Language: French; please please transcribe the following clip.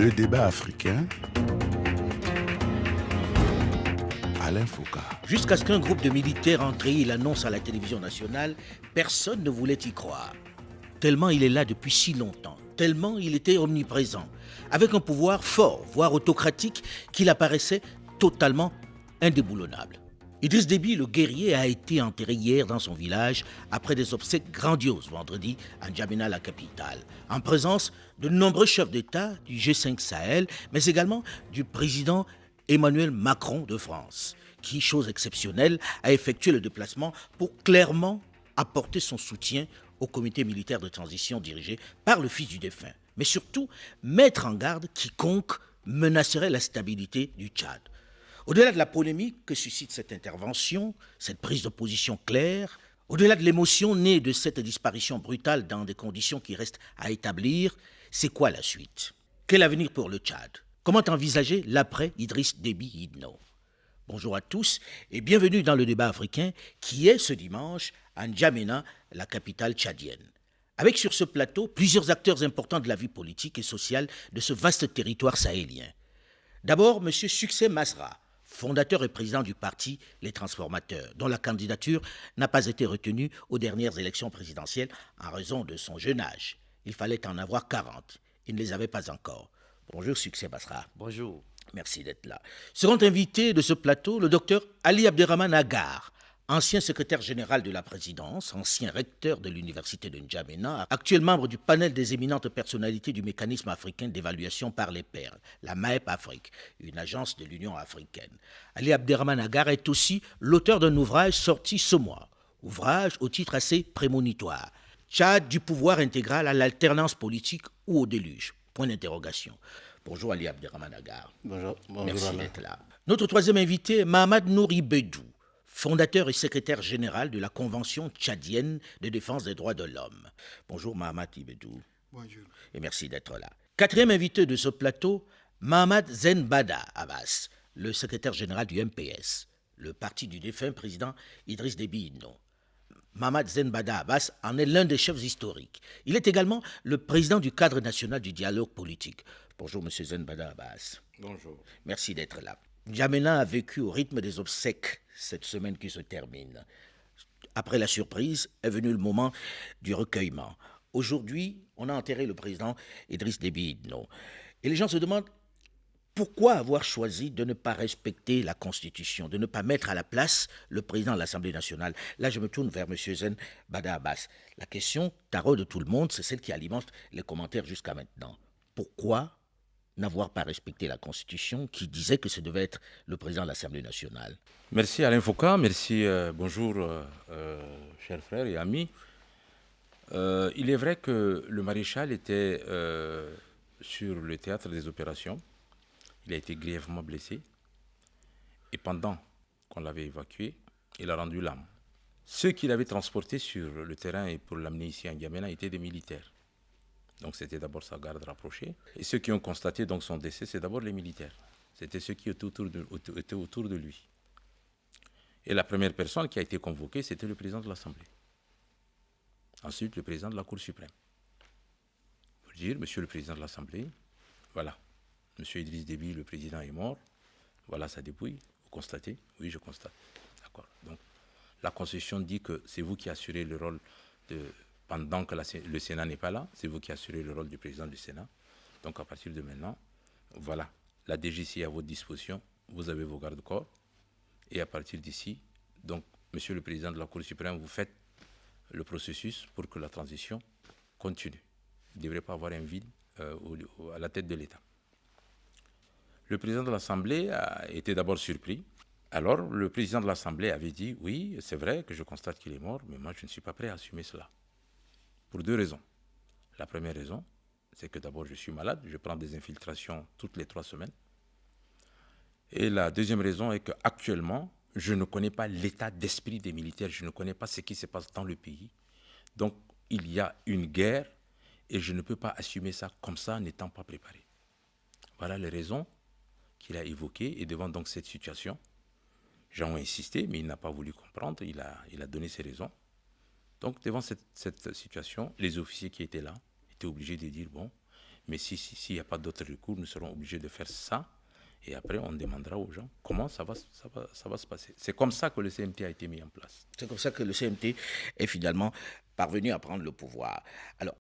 Le débat africain. Alain Foucault. Jusqu'à ce qu'un groupe de militaires entre il annonce à la télévision nationale, personne ne voulait y croire. Tellement il est là depuis si longtemps, tellement il était omniprésent, avec un pouvoir fort, voire autocratique, qu'il apparaissait totalement indéboulonnable. Idriss Déby, le guerrier, a été enterré hier dans son village après des obsèques grandioses vendredi à N'Djamena, la capitale, en présence de nombreux chefs d'État du G5 Sahel, mais également du président Emmanuel Macron de France, qui, chose exceptionnelle, a effectué le déplacement pour clairement apporter son soutien au comité militaire de transition dirigé par le fils du défunt, mais surtout mettre en garde quiconque menacerait la stabilité du Tchad. Au-delà de la polémique que suscite cette intervention, cette prise de position claire, au-delà de l'émotion née de cette disparition brutale dans des conditions qui restent à établir, c'est quoi la suite Quel avenir pour le Tchad Comment envisager l'après Idriss Déby Idno Bonjour à tous et bienvenue dans le débat africain qui est ce dimanche à N'Djamena, la capitale tchadienne. Avec sur ce plateau plusieurs acteurs importants de la vie politique et sociale de ce vaste territoire sahélien. D'abord, M. Succès Masra, fondateur et président du parti Les Transformateurs, dont la candidature n'a pas été retenue aux dernières élections présidentielles en raison de son jeune âge. Il fallait en avoir 40. Il ne les avait pas encore. Bonjour, succès Basra. Bonjour. Merci d'être là. Second invité de ce plateau, le docteur Ali Abderrahman Agar, ancien secrétaire général de la présidence, ancien recteur de l'université de N'Djamena, actuel membre du panel des éminentes personnalités du mécanisme africain d'évaluation par les pairs, la MAEP Afrique, une agence de l'Union africaine. Ali Abderrahman Agar est aussi l'auteur d'un ouvrage sorti ce mois, ouvrage au titre assez prémonitoire. Tchad du pouvoir intégral à l'alternance politique ou au déluge Point d'interrogation. Bonjour Ali Abderrahman Agar. Bonjour. Merci d'être là. Notre troisième invité, Mohamed Nouri Bedou fondateur et secrétaire général de la Convention tchadienne de défense des droits de l'homme. Bonjour Mahamat Ibedou. Bonjour. Et merci d'être là. Quatrième invité de ce plateau, Mahamat Zenbada Abbas, le secrétaire général du MPS, le parti du défunt président Idriss Déby Inno. Mahamat Zenbada Abbas en est l'un des chefs historiques. Il est également le président du cadre national du dialogue politique. Bonjour, Monsieur Zenbada Abbas. Bonjour. Merci d'être là. Djamena a vécu au rythme des obsèques cette semaine qui se termine. Après la surprise, est venu le moment du recueillement. Aujourd'hui, on a enterré le président Idriss Déby Et les gens se demandent pourquoi avoir choisi de ne pas respecter la Constitution, de ne pas mettre à la place le président de l'Assemblée nationale Là, je me tourne vers M. Zen Bada Abbas. La question tarot de tout le monde, c'est celle qui alimente les commentaires jusqu'à maintenant. Pourquoi n'avoir pas respecté la Constitution qui disait que ce devait être le président de l'Assemblée nationale. Merci Alain Foucault, merci, euh, bonjour euh, euh, chers frères et amis. il est vrai que le maréchal était sur le théâtre des opérations. Il a été grièvement blessé. Et pendant qu'on l'avait évacué, il a rendu l'âme. Ceux qui l'avaient transporté sur le terrain et pour l'amener ici à N'Djamena étaient des militaires. Donc c'était d'abord sa garde rapprochée. Et ceux qui ont constaté donc son décès, c'est d'abord les militaires. C'était ceux qui étaient autour, de, lui. Et la première personne qui a été convoquée, c'était le président de l'Assemblée. Ensuite, le président de la Cour suprême. Pour dire, monsieur le président de l'Assemblée, voilà, monsieur Idriss Déby, le président est mort, voilà sa dépouille, vous constatez Oui, je constate. D'accord. Donc, la Constitution dit que c'est vous qui assurez le rôle de pendant que le Sénat n'est pas là. C'est vous qui assurez le rôle du président du Sénat. Donc à partir de maintenant, voilà, la DGC est à votre disposition, vous avez vos gardes-corps. Et à partir d'ici, donc, Monsieur le Président de la Cour suprême, vous faites le processus pour que la transition continue. Il ne devrait pas avoir un vide euh, à la tête de l'État. Le président de l'Assemblée a été d'abord surpris. Alors, le président de l'Assemblée avait dit, oui, c'est vrai que je constate qu'il est mort, mais moi, je ne suis pas prêt à assumer cela. Pour deux raisons. La première raison, c'est que d'abord je suis malade, je prends des infiltrations toutes les trois semaines. Et la deuxième raison est qu'actuellement, je ne connais pas l'état d'esprit des militaires, je ne connais pas ce qui se passe dans le pays. Donc il y a une guerre et je ne peux pas assumer ça comme ça n'étant pas préparé. Voilà les raisons qu'il a évoquées et devant donc cette situation, ai insisté mais il n'a pas voulu comprendre, il a, il a donné ses raisons. Donc, devant cette, situation, les officiers qui étaient là étaient obligés de dire bon, mais s'il n'y a pas d'autre recours, nous serons obligés de faire ça. Et après, on demandera aux gens comment ça va, ça va, ça va se passer. C'est comme ça que le CMT a été mis en place. C'est comme ça que le CMT est finalement parvenu à prendre le pouvoir. Alors,